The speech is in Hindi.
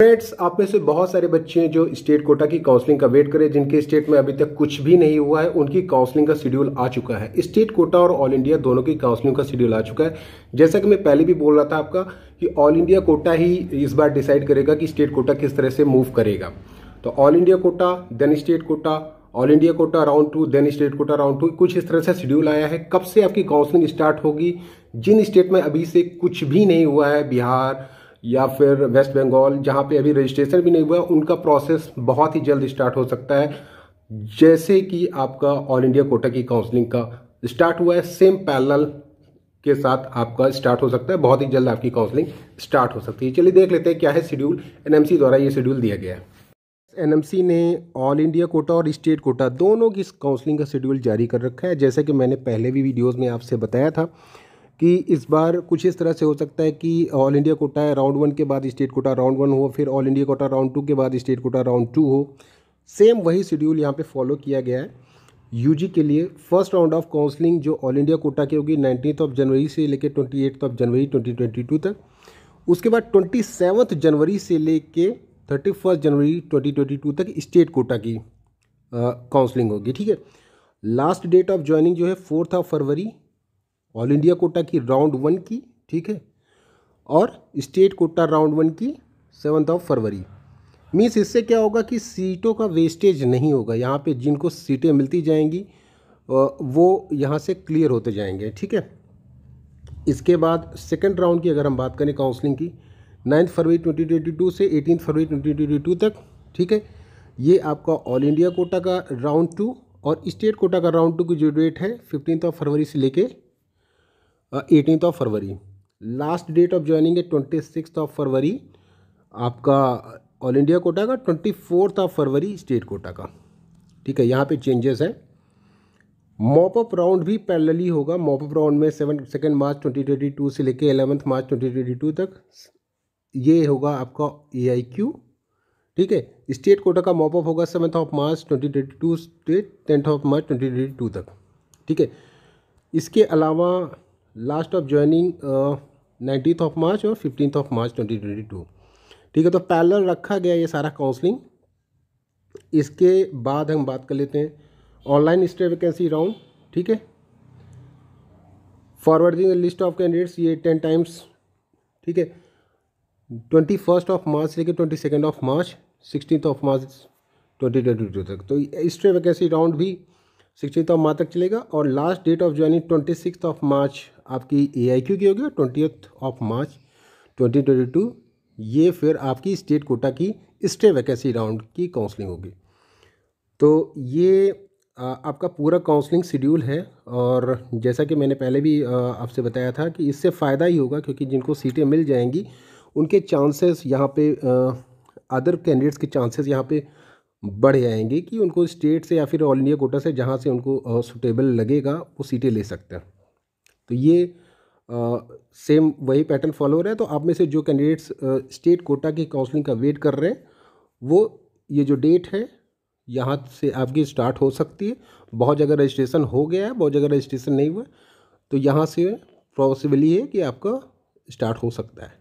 फ्रेंड्स आप में से बहुत सारे बच्चे हैं जो स्टेट कोटा की काउंसलिंग का वेट करें जिनके स्टेट में अभी तक कुछ भी नहीं हुआ है उनकी काउंसलिंग का शेड्यूल आ चुका है स्टेट कोटा और ऑल इंडिया दोनों की काउंसलिंग का शेड्यूल आ चुका है जैसा कि मैं पहले भी बोल रहा था आपका कि ऑल इंडिया कोटा ही इस बार डिसाइड करेगा कि स्टेट कोटा किस तरह से मूव करेगा तो all India quota then state quota all India quota round two then state quota round two कुछ इस तरह से शेड्यूल आया है कब से आपकी काउंसलिंग स्टार्ट होगी जिन स्टेट में अभी से कुछ भी नहीं हुआ है बिहार या फिर वेस्ट बंगाल जहाँ पे अभी रजिस्ट्रेशन भी नहीं हुआ उनका प्रोसेस बहुत ही जल्द स्टार्ट हो सकता है जैसे कि आपका ऑल इंडिया कोटा की काउंसलिंग का स्टार्ट हुआ है सेम पैरल के साथ आपका स्टार्ट हो सकता है बहुत ही जल्द आपकी काउंसलिंग स्टार्ट हो सकती है चलिए देख लेते हैं क्या है शेड्यूल एनएमसी द्वारा ये शेड्यूल दिया गया है एनएमसी ने ऑल इंडिया कोटा और स्टेट कोटा दोनों की काउंसलिंग का शेड्यूल जारी कर रखा है जैसा कि मैंने पहले भी वीडियोस में आपसे बताया था कि इस बार कुछ इस तरह से हो सकता है कि ऑल इंडिया कोटा है राउंड वन के बाद स्टेट कोटा राउंड वन हो फिर all India quota round two के बाद स्टेट कोटा राउंड टू हो सेम वही शेड्यूल यहाँ पे फॉलो किया गया है यूजी के लिए फर्स्ट राउंड ऑफ काउंसलिंग जो ऑल इंडिया कोटा की होगी नाइनटीन ऑफ जनवरी से लेकर twenty eighth of January twenty twenty two तक उसके बाद ट्वेंटी सेवन्थ जनवरी से लेके thirty first January twenty twenty two तक स्टेट कोटा की काउंसलिंग होगी ठीक है लास्ट डेट ऑफ ज्वाइनिंग जो है fourth of February all India quota की राउंड वन की ठीक है और स्टेट कोटा राउंड वन की सेवन्थ ऑफ फरवरी मीन्स इससे क्या होगा कि सीटों का वेस्टेज नहीं होगा यहाँ पे जिनको सीटें मिलती जाएंगी वो यहाँ से क्लियर होते जाएंगे ठीक है इसके बाद सेकेंड राउंड की अगर हम बात करें काउंसलिंग की ninth February twenty twenty two से eighteen February twenty twenty two तक ठीक है ये आपका ऑल इंडिया कोटा का राउंड टू और स्टेट कोटा का राउंड टू की जो डेट है फिफ्टीन ऑफ फरवरी से लेके eighteen of February last date of joining है ट्वेंटी सिक्स ऑफ फरवरी आपका ऑल इंडिया कोटा का twenty fourth of February state quota का ठीक है यहाँ पे चेंजेस है मॉपअप राउंड भी पैरेलली होगा मॉपअप राउंड में seven second March twenty twenty two से लेके eleventh March twenty twenty two तक ये होगा आपका ए आई क्यू ठीक है स्टेट कोटा का मॉपअप होगा seventh of March twenty twenty two state tenth of March twenty twenty two तक ठीक है इसके अलावा last of joining nineteenth of March और fifteenth of March twenty twenty two ठीक है तो पैलर रखा गया ये सारा काउंसलिंग इसके बाद हम बात कर लेते हैं ऑनलाइन स्टे वैकेंसी राउंड ठीक है फॉरवर्डिंग लिस्ट ऑफ कैंडिडेट्स ये टेन टाइम्स ठीक है ट्वेंटी फर्स्ट ऑफ मार्च लेकिन लेकर twenty second of March sixteen of March twenty twenty two तक तो स्टे वैकेंसी राउंड भी सिक्सटीथ ऑफ मार्च तक चलेगा और last date of joining twenty six of March आपकी ए आई क्यू की होगी twenty of March twenty twenty two ये फिर आपकी स्टेट कोटा की स्टे वैकेंसी राउंड की काउंसलिंग होगी तो ये आपका पूरा काउंसलिंग शेड्यूल है और जैसा कि मैंने पहले भी आपसे बताया था कि इससे फ़ायदा ही होगा क्योंकि जिनको सीटें मिल जाएंगी उनके चांसेस यहाँ पे अदर कैंडिडेट्स के चांसेस यहाँ पे बढ़ जाएंगे कि उनको स्टेट से या फिर ऑल इंडिया कोटा से जहाँ से उनको सुटेबल लगेगा वो सीटें ले सकते हैं तो ये सेम वही पैटर्न फॉलो हो रहा है तो आप में से जो कैंडिडेट्स स्टेट कोटा की काउंसलिंग का वेट कर रहे हैं वो ये जो डेट है यहाँ से आपकी स्टार्ट हो सकती है बहुत जगह रजिस्ट्रेशन हो गया है बहुत जगह रजिस्ट्रेशन नहीं हुआ तो यहाँ से पॉसिबली है कि आपका स्टार्ट हो सकता है